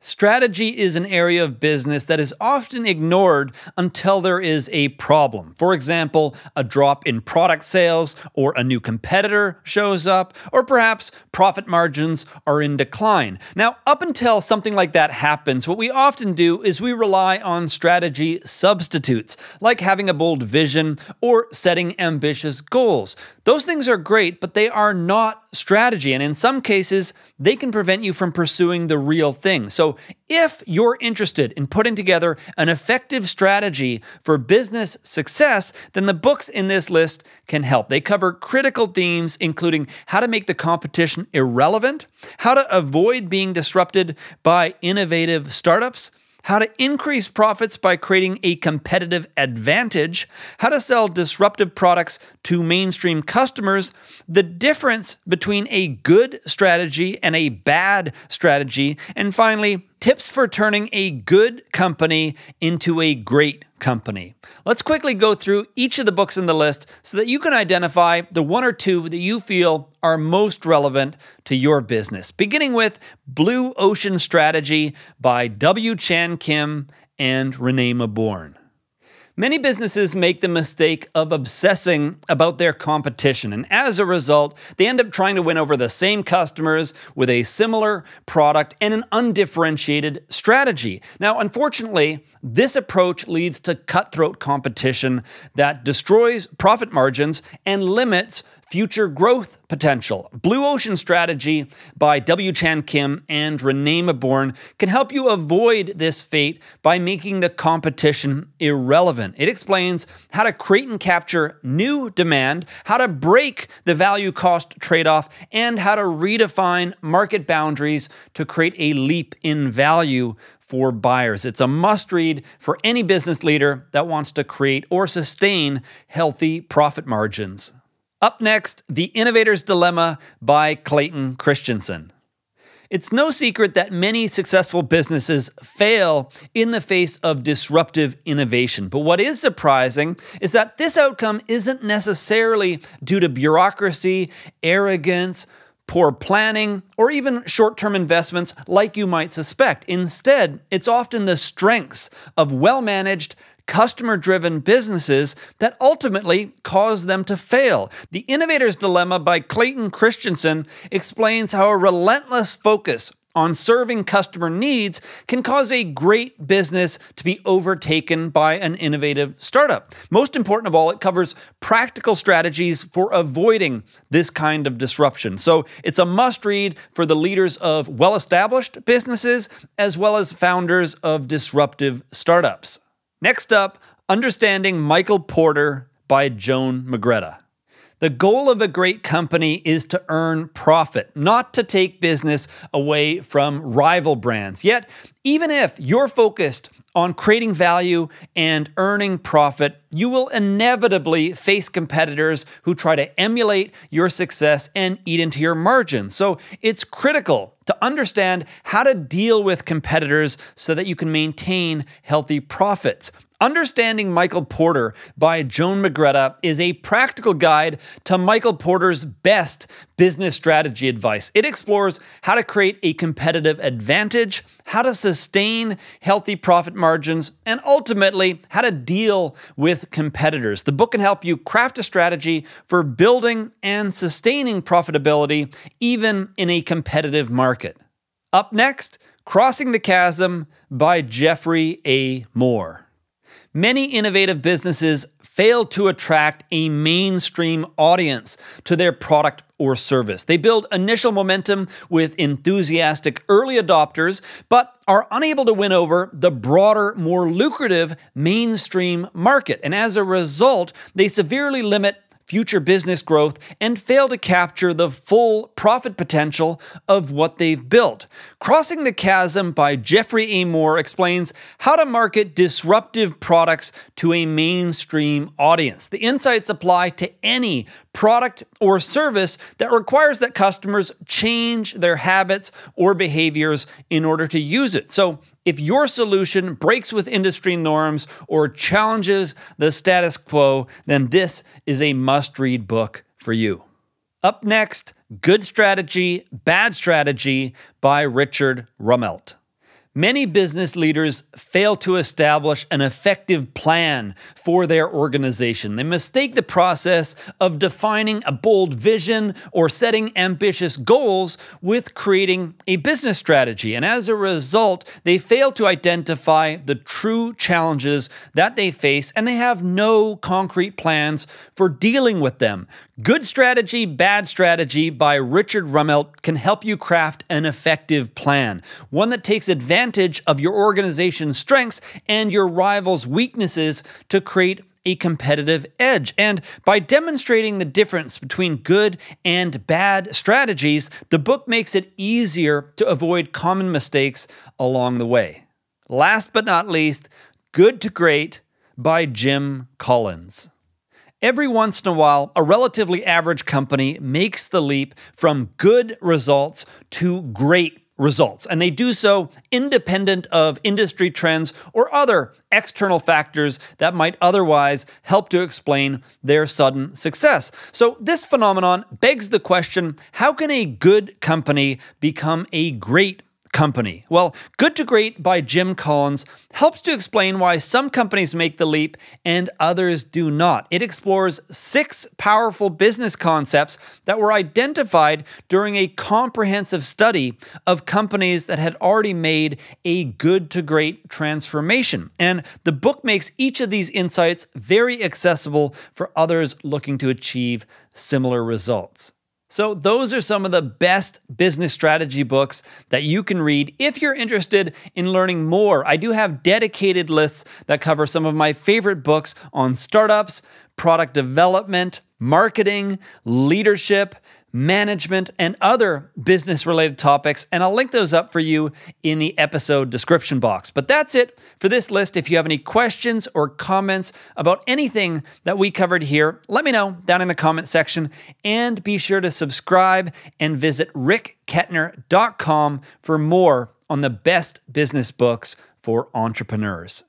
Strategy is an area of business that is often ignored until there is a problem. For example, a drop in product sales, or a new competitor shows up, or perhaps profit margins are in decline. Now, up until something like that happens, what we often do is we rely on strategy substitutes, like having a bold vision or setting ambitious goals. Those things are great, but they are not strategy, and in some cases, they can prevent you from pursuing the real thing. So, so, if you're interested in putting together an effective strategy for business success, then the books in this list can help. They cover critical themes, including how to make the competition irrelevant, how to avoid being disrupted by innovative startups, how to increase profits by creating a competitive advantage, how to sell disruptive products to mainstream customers, the difference between a good strategy and a bad strategy, and finally, tips for turning a good company into a great company. Let's quickly go through each of the books in the list so that you can identify the one or two that you feel are most relevant to your business, beginning with Blue Ocean Strategy by W. Chan Kim and Renee Maborn. Many businesses make the mistake of obsessing about their competition, and as a result, they end up trying to win over the same customers with a similar product and an undifferentiated strategy. Now, unfortunately, this approach leads to cutthroat competition that destroys profit margins and limits Future Growth Potential Blue Ocean Strategy by W. Chan Kim and Renee Maborn can help you avoid this fate by making the competition irrelevant. It explains how to create and capture new demand, how to break the value cost trade off, and how to redefine market boundaries to create a leap in value for buyers. It's a must read for any business leader that wants to create or sustain healthy profit margins. Up next, The Innovator's Dilemma by Clayton Christensen. It's no secret that many successful businesses fail in the face of disruptive innovation. But what is surprising is that this outcome isn't necessarily due to bureaucracy, arrogance, poor planning, or even short term investments like you might suspect. Instead, it's often the strengths of well managed, customer driven businesses that ultimately cause them to fail. The Innovator's Dilemma by Clayton Christensen explains how a relentless focus on serving customer needs can cause a great business to be overtaken by an innovative startup. Most important of all, it covers practical strategies for avoiding this kind of disruption. So it's a must read for the leaders of well established businesses as well as founders of disruptive startups. Next up, Understanding Michael Porter by Joan Magretta. The goal of a great company is to earn profit, not to take business away from rival brands. Yet, even if you're focused on creating value and earning profit, you will inevitably face competitors who try to emulate your success and eat into your margins. So, it's critical to understand how to deal with competitors so that you can maintain healthy profits. Understanding Michael Porter by Joan McGretta is a practical guide to Michael Porter's best business strategy advice. It explores how to create a competitive advantage, how to sustain healthy profit margins, and ultimately how to deal with competitors. The book can help you craft a strategy for building and sustaining profitability even in a competitive market. Up next, Crossing the Chasm by Jeffrey A. Moore. Many innovative businesses fail to attract a mainstream audience to their product or service. They build initial momentum with enthusiastic early adopters, but are unable to win over the broader, more lucrative mainstream market. And as a result, they severely limit future business growth and fail to capture the full profit potential of what they've built. Crossing the Chasm by Jeffrey A. Moore explains how to market disruptive products to a mainstream audience. The insights apply to any product or service that requires that customers change their habits or behaviors in order to use it. So, if your solution breaks with industry norms or challenges the status quo, then this is a must read book for you. Up next, Good Strategy, Bad Strategy by Richard Rummelt. Many business leaders fail to establish an effective plan for their organization. They mistake the process of defining a bold vision or setting ambitious goals with creating a business strategy. And as a result, they fail to identify the true challenges that they face and they have no concrete plans for dealing with them. Good Strategy, Bad Strategy by Richard Rumelt, can help you craft an effective plan, one that takes advantage of your organization's strengths and your rival's weaknesses to create a competitive edge. And by demonstrating the difference between good and bad strategies, the book makes it easier to avoid common mistakes along the way. Last but not least, Good to Great by Jim Collins. Every once in a while, a relatively average company makes the leap from good results to great results. And they do so independent of industry trends or other external factors that might otherwise help to explain their sudden success. So, this phenomenon begs the question how can a good company become a great company? Well, Good to Great by Jim Collins helps to explain why some companies make the leap and others do not. It explores six powerful business concepts that were identified during a comprehensive study of companies that had already made a good to great transformation. And the book makes each of these insights very accessible for others looking to achieve similar results. So, those are some of the best business strategy books that you can read if you're interested in learning more. I do have dedicated lists that cover some of my favorite books on startups, product development, marketing, leadership, management, and other business related topics. And I'll link those up for you in the episode description box. But that's it for this list. If you have any questions or comments about anything that we covered here, let me know down in the comment section. And be sure to subscribe and visit rickketner.com for more on the best business books for entrepreneurs.